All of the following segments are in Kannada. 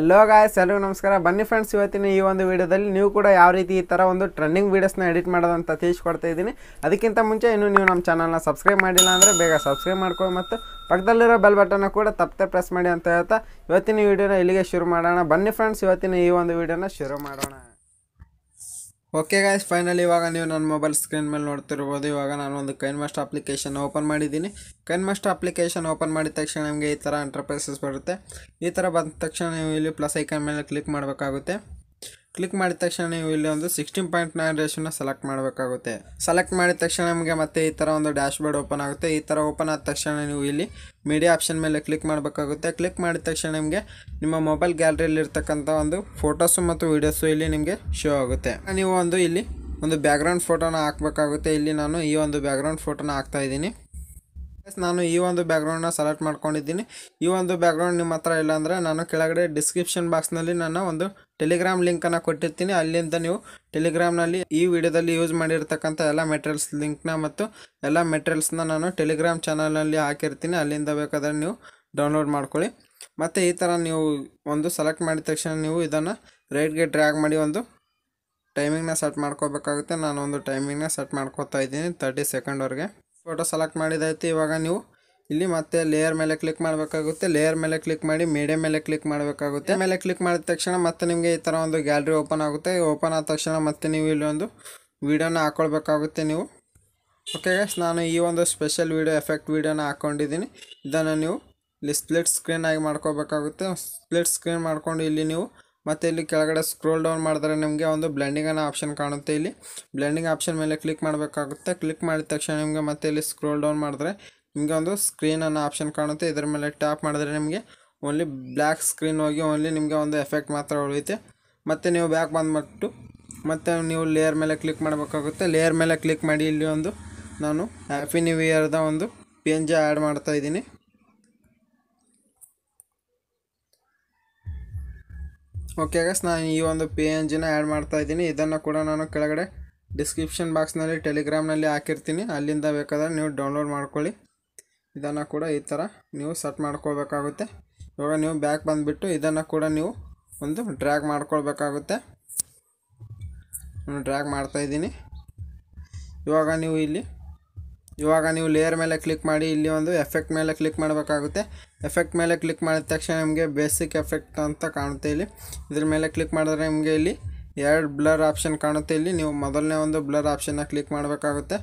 ಹಲೋ ಗಾಯ್ಸ್ ಎಲ್ಲರಿಗೂ ನಮಸ್ಕಾರ ಬನ್ನಿ ಫ್ರೆಂಡ್ಸ್ ಇವತ್ತಿನ ಈ ಒಂದು ವಿಡಿಯೋದಲ್ಲಿ ನೀವು ಕೂಡ ಯಾವ ರೀತಿ ಈ ಥರ ಒಂದು ಟ್ರೆಂಡಿಂಗ್ ವೀಡಿಯೋಸ್ನ ಎಡಿಟ್ ಮಾಡೋದಂತ ತಿಳಿಸ್ಕೊಡ್ತಾ ಇದ್ದೀನಿ ಅದಕ್ಕಿಂತ ಮುಂಚೆ ಇನ್ನೂ ನೀವು ನಮ್ಮ ಚಾನಲ್ನ ಸಬ್ಸ್ಕ್ರೈಬ್ ಮಾಡಿಲ್ಲ ಅಂದರೆ ಬೇಗ ಸಬ್ಸ್ಕ್ರೈಬ್ ಮಾಡ್ಕೊಳ್ಳಿ ಮತ್ತು ಪಕ್ಕದಲ್ಲಿರೋ ಬೆಲ್ ಬಟನ್ನ ಕೂಡ ತಪ್ಪದೆ ಪ್ರೆಸ್ ಮಾಡಿ ಅಂತ ಹೇಳ್ತಾ ಇವತ್ತಿನ ವೀಡಿಯೋನ ಇಲ್ಲಿಗೆ ಶುರು ಮಾಡೋಣ ಬನ್ನಿ ಫ್ರೆಂಡ್ಸ್ ಇವತ್ತಿನ ಈ ಒಂದು ವಿಡಿಯೋನ ಶುರು ಮಾಡೋಣ ಓಕೆ ಗಾಯ್ಸ್ ಫೈನಲಿ ಇವಾಗ ನೀವು ನನ್ನ ಮೊಬೈಲ್ ಸ್ಕ್ರೀನ್ ಮೇಲೆ ನೋಡ್ತಿರ್ಬೋದು ಇವಾಗ ನಾನು ಒಂದು ಕೈನ್ ಮಾಸ್ಟರ್ ಅಪ್ಲಿಕೇಶನ್ ಓಪನ್ ಮಾಡಿದ್ದೀನಿ ಕೈನ್ ಮಾಸ್ಟರ್ ಅಪ್ಲಿಕೇಶನ್ ಓಪನ್ ಮಾಡಿದ ತಕ್ಷಣ ನಮಗೆ ಈ ಥರ ಎಂಟರ್ಪ್ರೈಸಸ್ ಬರುತ್ತೆ ಈ ಥರ ಬಂದ ತಕ್ಷಣ ನೀವು ಇಲ್ಲಿ ಪ್ಲಸ್ ಐಕನ್ ಮೇಲೆ ಕ್ಲಿಕ್ ಮಾಡಬೇಕಾಗುತ್ತೆ ಕ್ಲಿಕ್ ಮಾಡಿದ ತಕ್ಷಣ ನೀವು ಇಲ್ಲಿ ಒಂದು ಸಿಕ್ಸ್ಟೀನ್ ಪಾಯಿಂಟ್ ನೈನ್ ರೇಷನ್ನ ಸೆಲೆಕ್ಟ್ ಮಾಡಬೇಕಾಗುತ್ತೆ ಸೆಲೆಕ್ಟ್ ಮಾಡಿದ ತಕ್ಷಣ ನಿಮಗೆ ಮತ್ತೆ ಈ ಥರ ಒಂದು ಡ್ಯಾಶ್ ಬೋರ್ಡ್ ಓಪನ್ ಆಗುತ್ತೆ ಈ ಥರ ಓಪನ್ ಆದ ತಕ್ಷಣ ನೀವು ಇಲ್ಲಿ ಮೀಡಿಯಾ ಆಪ್ಷನ್ ಮೇಲೆ ಕ್ಲಿಕ್ ಮಾಡಬೇಕಾಗುತ್ತೆ ಕ್ಲಿಕ್ ಮಾಡಿದ ತಕ್ಷಣ ನಿಮಗೆ ನಿಮ್ಮ ಮೊಬೈಲ್ ಗ್ಯಾಲರಿಯಲ್ಲಿ ಗ್ಯಾಲರಿಯಲ್ಲಿರ್ತಕ್ಕಂಥ ಒಂದು ಫೋಟೋಸು ಮತ್ತು ವೀಡಿಯೋಸು ಇಲ್ಲಿ ನಿಮಗೆ ಶೋ ಆಗುತ್ತೆ ನೀವು ಒಂದು ಇಲ್ಲಿ ಒಂದು ಬ್ಯಾಕ್ಗ್ರೌಂಡ್ ಫೋಟೋನ ಹಾಕ್ಬೇಕಾಗುತ್ತೆ ಇಲ್ಲಿ ನಾನು ಈ ಒಂದು ಬ್ಯಾಕ್ಗ್ರೌಂಡ್ ಫೋಟೋನ ಹಾಕ್ತಾ ಇದ್ದೀನಿ ನಾನು ಈ ಒಂದು ಬ್ಯಾಕ್ಗ್ರೌಂಡ್ನ ಸೆಲೆಕ್ಟ್ ಮಾಡ್ಕೊಂಡಿದ್ದೀನಿ ಈ ಒಂದು ಬ್ಯಾಕ್ಗ್ರೌಂಡ್ ನಿಮ್ಮ ಹತ್ರ ಇಲ್ಲಾಂದರೆ ನಾನು ಕೆಳಗಡೆ ಡಿಸ್ಕ್ರಿಪ್ಷನ್ ಬಾಕ್ಸ್ನಲ್ಲಿ ನನ್ನ ಒಂದು ಟೆಲಿಗ್ರಾಮ್ ಲಿಂಕನ್ನು ಕೊಟ್ಟಿರ್ತೀನಿ ಅಲ್ಲಿಂದ ನೀವು ಟೆಲಿಗ್ರಾಮ್ನಲ್ಲಿ ಈ ವಿಡಿಯೋದಲ್ಲಿ ಯೂಸ್ ಮಾಡಿರ್ತಕ್ಕಂಥ ಎಲ್ಲ ಮೆಟೀರಿಯಲ್ಸ್ ಲಿಂಕ್ನ ಮತ್ತು ಎಲ್ಲ ಮೆಟೀರಿಯಲ್ಸ್ನ ನಾನು ಟೆಲಿಗ್ರಾಮ್ ಚಾನಲ್ನಲ್ಲಿ ಹಾಕಿರ್ತೀನಿ ಅಲ್ಲಿಂದ ಬೇಕಾದರೆ ನೀವು ಡೌನ್ಲೋಡ್ ಮಾಡ್ಕೊಳ್ಳಿ ಮತ್ತು ಈ ಥರ ನೀವು ಒಂದು ಸೆಲೆಕ್ಟ್ ಮಾಡಿದ ತಕ್ಷಣ ನೀವು ಇದನ್ನು ರೈಟ್ಗೆ ಡ್ರ್ಯಾಗ್ ಮಾಡಿ ಒಂದು ಟೈಮಿಂಗ್ನ ಸೆಟ್ ಮಾಡ್ಕೋಬೇಕಾಗುತ್ತೆ ನಾನು ಒಂದು ಟೈಮಿಂಗ್ನ ಸೆಟ್ ಮಾಡ್ಕೋತಾ ಇದ್ದೀನಿ ತರ್ಟಿ ಸೆಕೆಂಡ್ವರೆಗೆ ಫೋಟೋ ಸೆಲೆಕ್ಟ್ ಮಾಡಿದೈತೆ ಇವಾಗ ನೀವು ಇಲ್ಲಿ ಮತ್ತೆ ಲೇಯರ್ ಮೇಲೆ ಕ್ಲಿಕ್ ಮಾಡಬೇಕಾಗುತ್ತೆ ಲೇಯರ್ ಮೇಲೆ ಕ್ಲಿಕ್ ಮಾಡಿ ಮೀಡಿಯಂ ಮೇಲೆ ಕ್ಲಿಕ್ ಮಾಡಬೇಕಾಗುತ್ತೆ ಮೇಲೆ ಕ್ಲಿಕ್ ಮಾಡಿದ ತಕ್ಷಣ ಮತ್ತೆ ನಿಮಗೆ ಈ ಥರ ಒಂದು ಗ್ಯಾಲರಿ ಓಪನ್ ಆಗುತ್ತೆ ಓಪನ್ ಆದ ತಕ್ಷಣ ಮತ್ತೆ ನೀವು ಇಲ್ಲಿ ಒಂದು ವೀಡಿಯೋನ ಹಾಕೊಳ್ಬೇಕಾಗುತ್ತೆ ನೀವು ಓಕೆ ಗೈಸ್ ನಾನು ಈ ಒಂದು ಸ್ಪೆಷಲ್ ವೀಡಿಯೋ ಎಫೆಕ್ಟ್ ವೀಡಿಯೋನ ಹಾಕ್ಕೊಂಡಿದ್ದೀನಿ ಇದನ್ನು ನೀವು ಇಲ್ಲಿ ಸ್ಪ್ಲಿಟ್ ಸ್ಕ್ರೀನ್ ಆಗಿ ಮಾಡ್ಕೋಬೇಕಾಗುತ್ತೆ ಸ್ಪ್ಲಿಟ್ ಸ್ಕ್ರೀನ್ ಮಾಡ್ಕೊಂಡು ಇಲ್ಲಿ ನೀವು ಮತ್ತು ಇಲ್ಲಿ ಕೆಳಗಡೆ ಸ್ಕ್ರೋಲ್ ಡೌನ್ ಮಾಡಿದ್ರೆ ನಿಮಗೆ ಒಂದು ಬ್ಲೆಂಡಿಂಗ್ ಅನ್ನೋ ಆಪ್ಷನ್ ಕಾಣುತ್ತೆ ಇಲ್ಲಿ ಬ್ಲೆಂಡಿಂಗ್ ಆಪ್ಷನ್ ಮೇಲೆ ಕ್ಲಿಕ್ ಮಾಡಬೇಕಾಗುತ್ತೆ ಕ್ಲಿಕ್ ಮಾಡಿದ ತಕ್ಷಣ ನಿಮಗೆ ಮತ್ತೆ ಇಲ್ಲಿ ಸ್ಕ್ರೋಲ್ ಡೌನ್ ಮಾಡಿದ್ರೆ ನಿಮಗೆ ಒಂದು ಸ್ಕ್ರೀನ್ ಅನ್ನೋ ಆಪ್ಷನ್ ಕಾಣುತ್ತೆ ಇದರ ಮೇಲೆ ಟ್ಯಾಪ್ ಮಾಡಿದ್ರೆ ನಿಮಗೆ ಓನ್ಲಿ ಬ್ಲ್ಯಾಕ್ ಸ್ಕ್ರೀನ್ ಹೋಗಿ ಓನ್ಲಿ ನಿಮಗೆ ಒಂದು ಎಫೆಕ್ಟ್ ಮಾತ್ರ ಉಳಿಯುತ್ತೆ ಮತ್ತು ನೀವು ಬ್ಯಾಕ್ ಬಂದುಬಿಟ್ಟು ಮತ್ತು ನೀವು ಲೇಯರ್ ಮೇಲೆ ಕ್ಲಿಕ್ ಮಾಡಬೇಕಾಗುತ್ತೆ ಲೇಯರ್ ಮೇಲೆ ಕ್ಲಿಕ್ ಮಾಡಿ ಇಲ್ಲಿ ಒಂದು ನಾನು ಹ್ಯಾಪಿ ನ್ಯೂ ಇಯರ್ದ ಒಂದು ಪಿ ಎನ್ ಜಿ ಆ್ಯಡ್ ಮಾಡ್ತಾ ಇದ್ದೀನಿ ಓಕೆ ಗಸ್ ನಾನು ಈ ಒಂದು ಪಿ ಎನ್ ಜಿನ ಆ್ಯಡ್ ಇದ್ದೀನಿ ಇದನ್ನು ಕೂಡ ನಾನು ಕೆಳಗಡೆ ಡಿಸ್ಕ್ರಿಪ್ಷನ್ ಬಾಕ್ಸ್ನಲ್ಲಿ ಟೆಲಿಗ್ರಾಮ್ನಲ್ಲಿ ಹಾಕಿರ್ತೀನಿ ಅಲ್ಲಿಂದ ಬೇಕಾದರೆ ನೀವು ಡೌನ್ಲೋಡ್ ಮಾಡ್ಕೊಳ್ಳಿ ಇದನ್ನು ಕೂಡ ಈ ಥರ ನೀವು ಸೆಟ್ ಮಾಡ್ಕೊಳ್ಬೇಕಾಗುತ್ತೆ ಇವಾಗ ನೀವು ಬ್ಯಾಕ್ ಬಂದುಬಿಟ್ಟು ಇದನ್ನು ಕೂಡ ನೀವು ಒಂದು ಡ್ರ್ಯಾಗ್ ಮಾಡ್ಕೊಳ್ಬೇಕಾಗುತ್ತೆ ನಾನು ಡ್ರ್ಯಾಗ್ ಇದ್ದೀನಿ ಇವಾಗ ನೀವು ಇಲ್ಲಿ ಇವಾಗ ನೀವು ಲೇಯರ್ ಮೇಲೆ ಕ್ಲಿಕ್ ಮಾಡಿ ಇಲ್ಲಿ ಒಂದು ಎಫೆಕ್ಟ್ ಮೇಲೆ ಕ್ಲಿಕ್ ಮಾಡಬೇಕಾಗುತ್ತೆ ಎಫೆಕ್ಟ್ ಮೇಲೆ ಕ್ಲಿಕ್ ಮಾಡಿದ ತಕ್ಷಣ ನಿಮಗೆ ಬೇಸಿಕ್ ಎಫೆಕ್ಟ್ ಅಂತ ಕಾಣುತ್ತೆ ಇಲ್ಲಿ ಇದ್ರ ಮೇಲೆ ಕ್ಲಿಕ್ ಮಾಡಿದ್ರೆ ನಿಮಗೆ ಇಲ್ಲಿ ಎರಡು ಬ್ಲರ್ ಆಪ್ಷನ್ ಕಾಣುತ್ತೆ ಇಲ್ಲಿ ನೀವು ಮೊದಲನೇ ಒಂದು ಬ್ಲರ್ ಆಪ್ಷನ್ನ ಕ್ಲಿಕ್ ಮಾಡಬೇಕಾಗುತ್ತೆ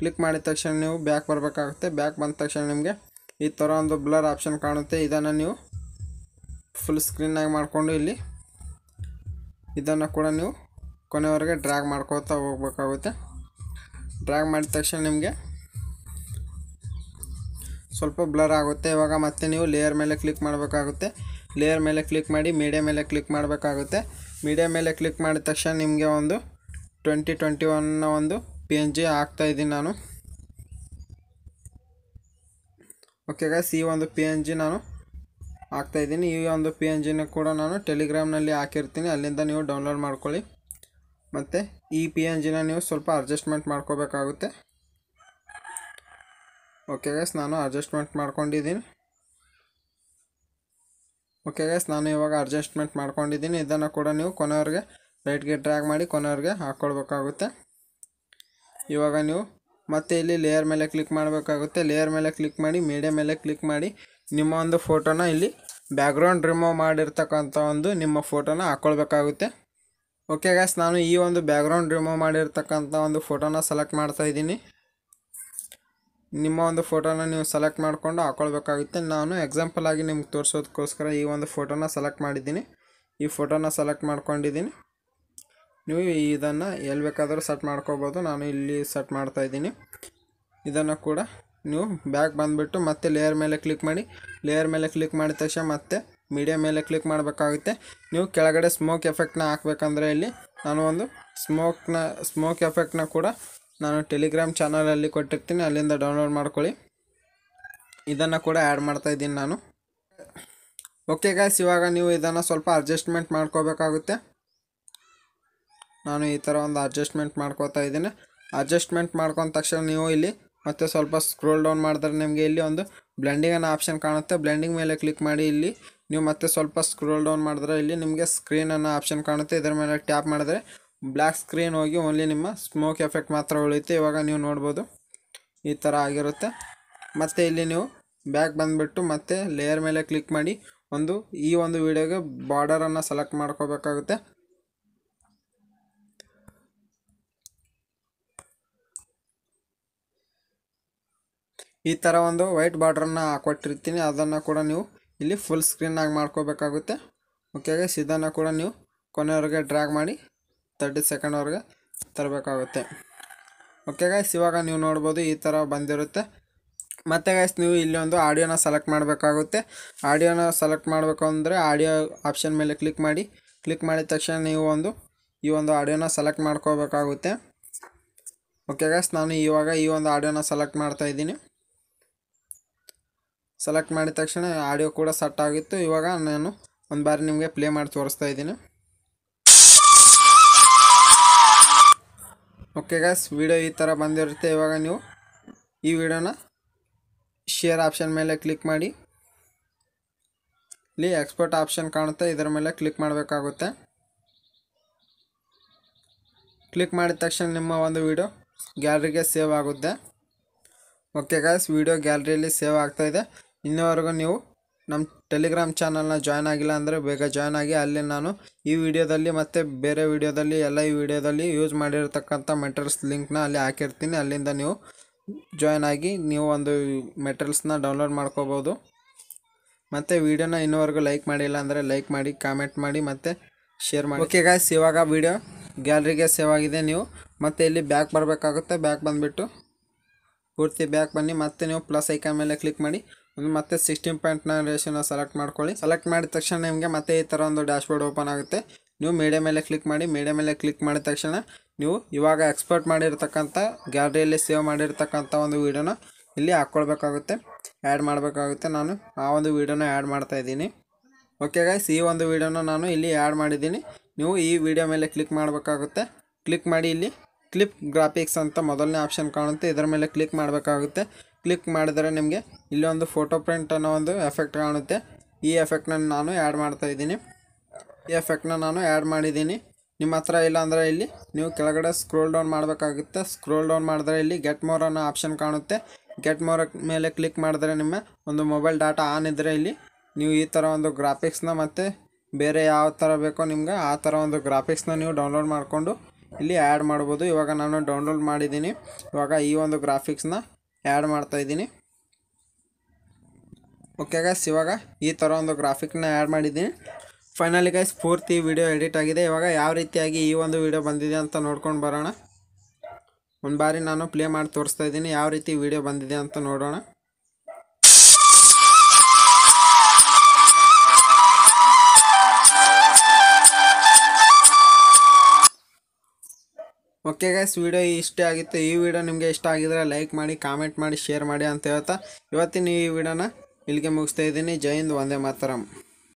ಕ್ಲಿಕ್ ಮಾಡಿದ ತಕ್ಷಣ ನೀವು ಬ್ಯಾಕ್ ಬರಬೇಕಾಗುತ್ತೆ ಬ್ಯಾಕ್ ಬಂದ ತಕ್ಷಣ ನಿಮಗೆ ಈ ಥರ ಒಂದು ಬ್ಲರ್ ಆಪ್ಷನ್ ಕಾಣುತ್ತೆ ಇದನ್ನು ನೀವು ಫುಲ್ ಸ್ಕ್ರೀನಾಗಿ ಮಾಡಿಕೊಂಡು ಇಲ್ಲಿ ಇದನ್ನು ಕೂಡ ನೀವು ಕೊನೆಯವರೆಗೆ ಡ್ರ್ಯಾಗ್ ಮಾಡ್ಕೋತಾ ಹೋಗಬೇಕಾಗುತ್ತೆ ಡ್ರ್ಯಾಗ್ ಮಾಡಿದ ತಕ್ಷಣ ನಿಮಗೆ ಸ್ವಲ್ಪ ಬ್ಲರ್ ಆಗುತ್ತೆ ಇವಾಗ ಮತ್ತೆ ನೀವು ಲೇಯರ್ ಮೇಲೆ ಕ್ಲಿಕ್ ಮಾಡಬೇಕಾಗುತ್ತೆ ಲೇಯರ್ ಮೇಲೆ ಕ್ಲಿಕ್ ಮಾಡಿ ಮೀಡಿಯಾ ಮೇಲೆ ಕ್ಲಿಕ್ ಮಾಡಬೇಕಾಗುತ್ತೆ ಮೀಡಿಯಾ ಮೇಲೆ ಕ್ಲಿಕ್ ಮಾಡಿದ ತಕ್ಷಣ ನಿಮಗೆ ಒಂದು ಟ್ವೆಂಟಿ ಟ್ವೆಂಟಿ ಒನ್ನ ಒಂದು ಪಿ ಎನ್ ಜಿ ಹಾಕ್ತಾಯಿದ್ದೀನಿ ನಾನು ಓಕೆ ಗಾಯ್ಸ್ ಈ ಒಂದು ಪಿ ಎನ್ ಜಿ ನಾನು ಹಾಕ್ತಾಯಿದ್ದೀನಿ ಈ ಒಂದು ಪಿ ಎನ್ ಜಿನ ಕೂಡ ನಾನು ಟೆಲಿಗ್ರಾಮ್ನಲ್ಲಿ ಹಾಕಿರ್ತೀನಿ ಅಲ್ಲಿಂದ ನೀವು ಡೌನ್ಲೋಡ್ ಮಾಡ್ಕೊಳ್ಳಿ ಮತ್ತು ಈ ಪಿ ಎನ್ ಜಿನ ನೀವು ಸ್ವಲ್ಪ ಅಡ್ಜಸ್ಟ್ಮೆಂಟ್ ಮಾಡ್ಕೋಬೇಕಾಗುತ್ತೆ ಓಕೆ ಗೈಸ್ ನಾನು ಅಡ್ಜಸ್ಟ್ಮೆಂಟ್ ಮಾಡ್ಕೊಂಡಿದ್ದೀನಿ ಓಕೆ ಗೈಸ್ ನಾನು ಇವಾಗ ಅಡ್ಜಸ್ಟ್ಮೆಂಟ್ ಮಾಡ್ಕೊಂಡಿದ್ದೀನಿ ಇದನ್ನು ಕೂಡ ನೀವು ಕೊನೆಯವ್ರಿಗೆ ರೈಟ್ಗೆ ಡ್ರ್ಯಾಗ್ ಮಾಡಿ ಕೊನೆಯವ್ರಿಗೆ ಹಾಕ್ಕೊಳ್ಬೇಕಾಗುತ್ತೆ ಇವಾಗ ನೀವು ಮತ್ತೆ ಇಲ್ಲಿ ಲೇಯರ್ ಮೇಲೆ ಕ್ಲಿಕ್ ಮಾಡಬೇಕಾಗುತ್ತೆ ಲೇಯರ್ ಮೇಲೆ ಕ್ಲಿಕ್ ಮಾಡಿ ಮೀಡಿಯಾ ಮೇಲೆ ಕ್ಲಿಕ್ ಮಾಡಿ ನಿಮ್ಮ ಒಂದು ಫೋಟೋನ ಇಲ್ಲಿ ಬ್ಯಾಕ್ಗ್ರೌಂಡ್ ರಿಮೂವ್ ಮಾಡಿರ್ತಕ್ಕಂಥ ಒಂದು ನಿಮ್ಮ ಫೋಟೋನ ಹಾಕ್ಕೊಳ್ಬೇಕಾಗುತ್ತೆ ಓಕೆ ಗ್ಯಾಸ್ ನಾನು ಈ ಒಂದು ಬ್ಯಾಕ್ಗ್ರೌಂಡ್ ರಿಮೂವ್ ಮಾಡಿರ್ತಕ್ಕಂಥ ಒಂದು ಫೋಟೋನ ಸೆಲೆಕ್ಟ್ ಮಾಡ್ತಾಯಿದ್ದೀನಿ ನಿಮ್ಮ ಒಂದು ಫೋಟೋನ ನೀವು ಸೆಲೆಕ್ಟ್ ಮಾಡಿಕೊಂಡು ಹಾಕೊಳ್ಬೇಕಾಗುತ್ತೆ ನಾನು ಎಕ್ಸಾಂಪಲ್ ಆಗಿ ನಿಮ್ಗೆ ತೋರಿಸೋದಕ್ಕೋಸ್ಕರ ಈ ಒಂದು ಫೋಟೋನ ಸೆಲೆಕ್ಟ್ ಮಾಡಿದ್ದೀನಿ ಈ ಫೋಟೋನ ಸೆಲೆಕ್ಟ್ ಮಾಡ್ಕೊಂಡಿದ್ದೀನಿ ನೀವು ಇದನ್ನು ಎಲ್ಲಿ ಬೇಕಾದರೂ ಸೆಟ್ ಮಾಡ್ಕೋಬೋದು ನಾನು ಇಲ್ಲಿ ಸೆಟ್ ಮಾಡ್ತಾಯಿದ್ದೀನಿ ಇದನ್ನು ಕೂಡ ನೀವು ಬ್ಯಾಗ್ ಬಂದುಬಿಟ್ಟು ಮತ್ತೆ ಲೇಯರ್ ಮೇಲೆ ಕ್ಲಿಕ್ ಮಾಡಿ ಲೇಯರ್ ಮೇಲೆ ಕ್ಲಿಕ್ ಮಾಡಿದ ತಕ್ಷಣ ಮತ್ತೆ ಮೀಡಿಯಾ ಮೇಲೆ ಕ್ಲಿಕ್ ಮಾಡಬೇಕಾಗುತ್ತೆ ನೀವು ಕೆಳಗಡೆ ಸ್ಮೋಕ್ ಎಫೆಕ್ಟ್ನ ಹಾಕಬೇಕಂದ್ರೆ ಇಲ್ಲಿ ನಾನು ಒಂದು ಸ್ಮೋಕ್ನ ಸ್ಮೋಕ್ ಎಫೆಕ್ಟ್ನ ಕೂಡ ನಾನು ಟೆಲಿಗ್ರಾಮ್ ಚಾನಲಲ್ಲಿ ಕೊಟ್ಟಿರ್ತೀನಿ ಅಲ್ಲಿಂದ ಡೌನ್ಲೋಡ್ ಮಾಡ್ಕೊಳ್ಳಿ ಇದನ್ನು ಕೂಡ ಆ್ಯಡ್ ಇದ್ದೀನಿ ನಾನು ಓಕೆ ಗಾಯ್ಸ್ ಇವಾಗ ನೀವು ಇದನ್ನು ಸ್ವಲ್ಪ ಅಡ್ಜಸ್ಟ್ಮೆಂಟ್ ಮಾಡ್ಕೋಬೇಕಾಗುತ್ತೆ ನಾನು ಈ ಥರ ಒಂದು ಅಡ್ಜಸ್ಟ್ಮೆಂಟ್ ಮಾಡ್ಕೋತಾ ಇದ್ದೀನಿ ಅಡ್ಜಸ್ಟ್ಮೆಂಟ್ ಮಾಡ್ಕೊಂಡ ತಕ್ಷಣ ನೀವು ಇಲ್ಲಿ ಮತ್ತು ಸ್ವಲ್ಪ ಸ್ಕ್ರೋಲ್ ಡೌನ್ ಮಾಡಿದ್ರೆ ನಿಮಗೆ ಇಲ್ಲಿ ಒಂದು ಬ್ಲೆಂಡಿಂಗ್ ಅನ್ನೋ ಆಪ್ಷನ್ ಕಾಣುತ್ತೆ ಬ್ಲೆಂಡಿಂಗ್ ಮೇಲೆ ಕ್ಲಿಕ್ ಮಾಡಿ ಇಲ್ಲಿ ನೀವು ಮತ್ತೆ ಸ್ವಲ್ಪ ಸ್ಕ್ರೋಲ್ ಡೌನ್ ಮಾಡಿದ್ರೆ ಇಲ್ಲಿ ನಿಮಗೆ ಸ್ಕ್ರೀನ್ ಅನ್ನೋ ಆಪ್ಷನ್ ಕಾಣುತ್ತೆ ಇದರ ಮೇಲೆ ಟ್ಯಾಪ್ ಮಾಡಿದ್ರೆ ಬ್ಲ್ಯಾಕ್ ಸ್ಕ್ರೀನ್ ಹೋಗಿ ಓನ್ಲಿ ನಿಮ್ಮ ಸ್ಮೋಕ್ ಎಫೆಕ್ಟ್ ಮಾತ್ರ ಉಳಿಯುತ್ತೆ ಇವಾಗ ನೀವು ನೋಡ್ಬೋದು ಈ ಥರ ಆಗಿರುತ್ತೆ ಮತ್ತು ಇಲ್ಲಿ ನೀವು ಬ್ಯಾಕ್ ಬಂದುಬಿಟ್ಟು ಮತ್ತೆ ಲೇಯರ್ ಮೇಲೆ ಕ್ಲಿಕ್ ಮಾಡಿ ಒಂದು ಈ ಒಂದು ವಿಡಿಯೋಗೆ ಬಾರ್ಡರನ್ನು ಸೆಲೆಕ್ಟ್ ಮಾಡ್ಕೋಬೇಕಾಗುತ್ತೆ ಈ ಥರ ಒಂದು ವೈಟ್ ಬಾರ್ಡ್ರನ್ನ ಕೊಟ್ಟಿರ್ತೀನಿ ಅದನ್ನು ಕೂಡ ನೀವು ಇಲ್ಲಿ ಫುಲ್ ಸ್ಕ್ರೀನಾಗಿ ಮಾಡ್ಕೋಬೇಕಾಗುತ್ತೆ ಓಕೆ ಗೈಸ್ ಕೂಡ ನೀವು ಕೊನೆಯವರೆಗೆ ಡ್ರ್ಯಾಗ್ ಮಾಡಿ ತರ್ಟಿ ಸೆಕೆಂಡ್ವರೆಗೆ ತರಬೇಕಾಗುತ್ತೆ ಓಕೆ ಗಾಯ್ಸ್ ಇವಾಗ ನೀವು ನೋಡ್ಬೋದು ಈ ಥರ ಬಂದಿರುತ್ತೆ ಮತ್ತು ಗೈಸ್ ನೀವು ಇಲ್ಲಿ ಒಂದು ಆಡಿಯೋನ ಸೆಲೆಕ್ಟ್ ಮಾಡಬೇಕಾಗುತ್ತೆ ಆಡಿಯೋನ ಸೆಲೆಕ್ಟ್ ಮಾಡಬೇಕು ಅಂದರೆ ಆಡಿಯೋ ಆಪ್ಷನ್ ಮೇಲೆ ಕ್ಲಿಕ್ ಮಾಡಿ ಕ್ಲಿಕ್ ಮಾಡಿದ ತಕ್ಷಣ ನೀವು ಒಂದು ಈ ಒಂದು ಆಡಿಯೋನ ಸೆಲೆಕ್ಟ್ ಮಾಡ್ಕೋಬೇಕಾಗುತ್ತೆ ಓಕೆ ಗೈಸ್ ನಾನು ಇವಾಗ ಈ ಒಂದು ಆಡಿಯೋನ ಸೆಲೆಕ್ಟ್ ಮಾಡ್ತಾ ಇದ್ದೀನಿ ಸೆಲೆಕ್ಟ್ ಮಾಡಿದ ತಕ್ಷಣ ಆಡಿಯೋ ಕೂಡ ಸೆಟ್ ಆಗಿತ್ತು ಇವಾಗ ನಾನು ಒಂದು ಬಾರಿ ನಿಮಗೆ ಪ್ಲೇ ಮಾಡಿ ತೋರಿಸ್ತಾ ಇದ್ದೀನಿ ಓಕೆ ಗಾಯ್ಸ್ ವಿಡಿಯೋ ಈ ಥರ ಬಂದಿರುತ್ತೆ ಇವಾಗ ನೀವು ಈ ವಿಡಿಯೋನ ಶೇರ್ ಆಪ್ಷನ್ ಮೇಲೆ ಕ್ಲಿಕ್ ಮಾಡಿ ಇಲ್ಲಿ ಎಕ್ಸ್ಪೋರ್ಟ್ ಆಪ್ಷನ್ ಕಾಣುತ್ತೆ ಇದರ ಮೇಲೆ ಕ್ಲಿಕ್ ಮಾಡಬೇಕಾಗುತ್ತೆ ಕ್ಲಿಕ್ ಮಾಡಿದ ತಕ್ಷಣ ನಿಮ್ಮ ಒಂದು ವಿಡಿಯೋ ಗ್ಯಾಲ್ರಿಗೆ ಸೇವ್ ಆಗುತ್ತೆ ಓಕೆ ಗಾಯ್ಸ್ ವಿಡಿಯೋ ಗ್ಯಾಲ್ರಿಯಲ್ಲಿ ಸೇವ್ ಆಗ್ತಾಯಿದೆ ಇನ್ನೂವರೆಗೂ ನೀವು ನಮ್ಮ ಟೆಲಿಗ್ರಾಮ್ ಚಾನಲ್ನ ಜಾಯ್ನ್ ಆಗಿಲ್ಲ ಅಂದರೆ ಬೇಗ ಜಾಯ್ನ್ ಆಗಿ ಅಲ್ಲಿ ನಾನು ಈ ವಿಡಿಯೋದಲ್ಲಿ ಮತ್ತು ಬೇರೆ ವಿಡಿಯೋದಲ್ಲಿ ಎಲ್ಲ ಈ ವಿಡಿಯೋದಲ್ಲಿ ಯೂಸ್ ಮಾಡಿರತಕ್ಕಂಥ ಮೆಟೀರಿಯಲ್ಸ್ ಲಿಂಕ್ನ ಅಲ್ಲಿ ಹಾಕಿರ್ತೀನಿ ಅಲ್ಲಿಂದ ನೀವು ಜಾಯ್ನ್ ಆಗಿ ನೀವು ಒಂದು ಮೆಟೀರಿಯಲ್ಸ್ನ ಡೌನ್ಲೋಡ್ ಮಾಡ್ಕೋಬೋದು ಮತ್ತು ವೀಡಿಯೋನ ಇನ್ನೂವರೆಗೂ ಲೈಕ್ ಮಾಡಿಲ್ಲ ಅಂದರೆ ಲೈಕ್ ಮಾಡಿ ಕಾಮೆಂಟ್ ಮಾಡಿ ಮತ್ತು ಶೇರ್ ಮಾಡಿ ಓಕೆ ಗಾಯ್ಸ್ ಇವಾಗ ವೀಡಿಯೋ ಗ್ಯಾಲರಿಗೆ ಸೇವ್ ಆಗಿದೆ ನೀವು ಮತ್ತು ಇಲ್ಲಿ ಬ್ಯಾಕ್ ಬರಬೇಕಾಗುತ್ತೆ ಬ್ಯಾಕ್ ಬಂದುಬಿಟ್ಟು ಪೂರ್ತಿ ಬ್ಯಾಕ್ ಬನ್ನಿ ಮತ್ತೆ ನೀವು ಪ್ಲಸ್ ಐಕಾನ್ ಮೇಲೆ ಕ್ಲಿಕ್ ಮಾಡಿ ಮತ್ತೆ ಸಿಕ್ಸ್ಟೀನ್ ಪಾಯಿಂಟ್ ನೈನ್ ರೇಷನ್ ಸೆಲೆಕ್ಟ್ ಮಾಡ್ಕೊಳ್ಳಿ ಸೆಲೆಕ್ಟ್ ಮಾಡಿದ ತಕ್ಷಣ ನಿಮಗೆ ಮತ್ತೆ ಈ ಥರ ಒಂದು ಡ್ಯಾಶ್ ಬೋರ್ಡ್ ಓಪನ್ ಆಗುತ್ತೆ ನೀವು ಮೀಡಿಯಾ ಮೇಲೆ ಕ್ಲಿಕ್ ಮಾಡಿ ಮೀಡಿಯಾ ಮೇಲೆ ಕ್ಲಿಕ್ ಮಾಡಿದ ತಕ್ಷಣ ನೀವು ಇವಾಗ ಎಕ್ಸ್ಪೋರ್ಟ್ ಮಾಡಿರ್ತಕ್ಕಂಥ ಗ್ಯಾಲರಿಯಲ್ಲಿ ಸೇವ್ ಮಾಡಿರ್ತಕ್ಕಂಥ ಒಂದು ವೀಡಿಯೋನ ಇಲ್ಲಿ ಹಾಕ್ಕೊಳ್ಬೇಕಾಗುತ್ತೆ ಆ್ಯಡ್ ಮಾಡಬೇಕಾಗುತ್ತೆ ನಾನು ಆ ಒಂದು ವೀಡಿಯೋನ ಆ್ಯಡ್ ಮಾಡ್ತಾ ಇದ್ದೀನಿ ಓಕೆ ಗೈಸ್ ಈ ಒಂದು ವೀಡಿಯೋನ ನಾನು ಇಲ್ಲಿ ಆ್ಯಡ್ ಮಾಡಿದ್ದೀನಿ ನೀವು ಈ ವೀಡಿಯೋ ಮೇಲೆ ಕ್ಲಿಕ್ ಮಾಡಬೇಕಾಗುತ್ತೆ ಕ್ಲಿಕ್ ಮಾಡಿ ಇಲ್ಲಿ ಕ್ಲಿಪ್ ಗ್ರಾಫಿಕ್ಸ್ ಅಂತ ಮೊದಲನೇ ಆಪ್ಷನ್ ಕಾಣುತ್ತೆ ಇದರ ಮೇಲೆ ಕ್ಲಿಕ್ ಮಾಡಬೇಕಾಗುತ್ತೆ ಕ್ಲಿಕ್ ಮಾಡಿದರೆ ನಿಮಗೆ ಇಲ್ಲಿ ಒಂದು ಫೋಟೋ ಪ್ರಿಂಟ್ ಅನ್ನೋ ಒಂದು ಎಫೆಕ್ಟ್ ಕಾಣುತ್ತೆ ಈ ಎಫೆಕ್ಟ್ನ ನಾನು ಆ್ಯಡ್ ಮಾಡ್ತಾ ಇದ್ದೀನಿ ಈ ಎಫೆಕ್ಟ್ನ ನಾನು ಆ್ಯಡ್ ಮಾಡಿದ್ದೀನಿ ನಿಮ್ಮ ಹತ್ರ ಇಲ್ಲಾಂದರೆ ಇಲ್ಲಿ ನೀವು ಕೆಳಗಡೆ ಸ್ಕ್ರೋಲ್ ಡೌನ್ ಮಾಡಬೇಕಾಗುತ್ತೆ ಸ್ಕ್ರೋಲ್ ಡೌನ್ ಮಾಡಿದ್ರೆ ಇಲ್ಲಿ ಗೆಟ್ ಮೋರ್ ಅನ್ನೋ ಆಪ್ಷನ್ ಕಾಣುತ್ತೆ ಗೆಟ್ ಮೋರ್ ಮೇಲೆ ಕ್ಲಿಕ್ ಮಾಡಿದ್ರೆ ನಿಮ್ಮ ಒಂದು ಮೊಬೈಲ್ ಡಾಟಾ ಆನ್ ಇದ್ದರೆ ಇಲ್ಲಿ ನೀವು ಈ ಥರ ಒಂದು ಗ್ರಾಫಿಕ್ಸ್ನ ಮತ್ತು ಬೇರೆ ಯಾವ ಥರ ಬೇಕೋ ನಿಮ್ಗೆ ಆ ಥರ ಒಂದು ಗ್ರಾಫಿಕ್ಸ್ನ ನೀವು ಡೌನ್ಲೋಡ್ ಮಾಡಿಕೊಂಡು ಇಲ್ಲಿ ಆ್ಯಡ್ ಮಾಡ್ಬೋದು ಇವಾಗ ನಾನು ಡೌನ್ಲೋಡ್ ಮಾಡಿದ್ದೀನಿ ಇವಾಗ ಈ ಒಂದು ಗ್ರಾಫಿಕ್ಸ್ನ ಆ್ಯಡ್ ಇದ್ದೀನಿ ಓಕೆ ಗೈಸ್ ಇವಾಗ ಈ ಥರ ಒಂದು ಗ್ರಾಫಿಕ್ನ ಆ್ಯಡ್ ಮಾಡಿದ್ದೀನಿ ಫೈನಲಿ ಗೈಸ್ ಪೂರ್ತಿ ವಿಡಿಯೋ ಎಡಿಟ್ ಆಗಿದೆ ಇವಾಗ ಯಾವ ರೀತಿಯಾಗಿ ಈ ಒಂದು ವಿಡಿಯೋ ಬಂದಿದೆ ಅಂತ ನೋಡ್ಕೊಂಡು ಬರೋಣ ಒಂದು ಬಾರಿ ನಾನು ಪ್ಲೇ ಮಾಡಿ ತೋರಿಸ್ತಾ ಇದ್ದೀನಿ ಯಾವ ರೀತಿ ವಿಡಿಯೋ ಬಂದಿದೆ ಅಂತ ನೋಡೋಣ ಓಕೆ ಗೈಸ್ ವೀಡಿಯೋ ಇಷ್ಟೇ ಆಗಿತ್ತು ಈ ವಿಡಿಯೋ ನಿಮಗೆ ಇಷ್ಟ ಆಗಿದ್ರೆ ಲೈಕ್ ಮಾಡಿ ಕಾಮೆಂಟ್ ಮಾಡಿ ಶೇರ್ ಮಾಡಿ ಅಂತ ಹೇಳ್ತಾ ಇವತ್ತಿನ ಈ ವಿಡಿಯೋನ ಇಲ್ಲಿಗೆ ಮುಗಿಸ್ತಾ ಇದ್ದೀನಿ ಹಿಂದ್ ಒಂದೇ ಮಾತರಂ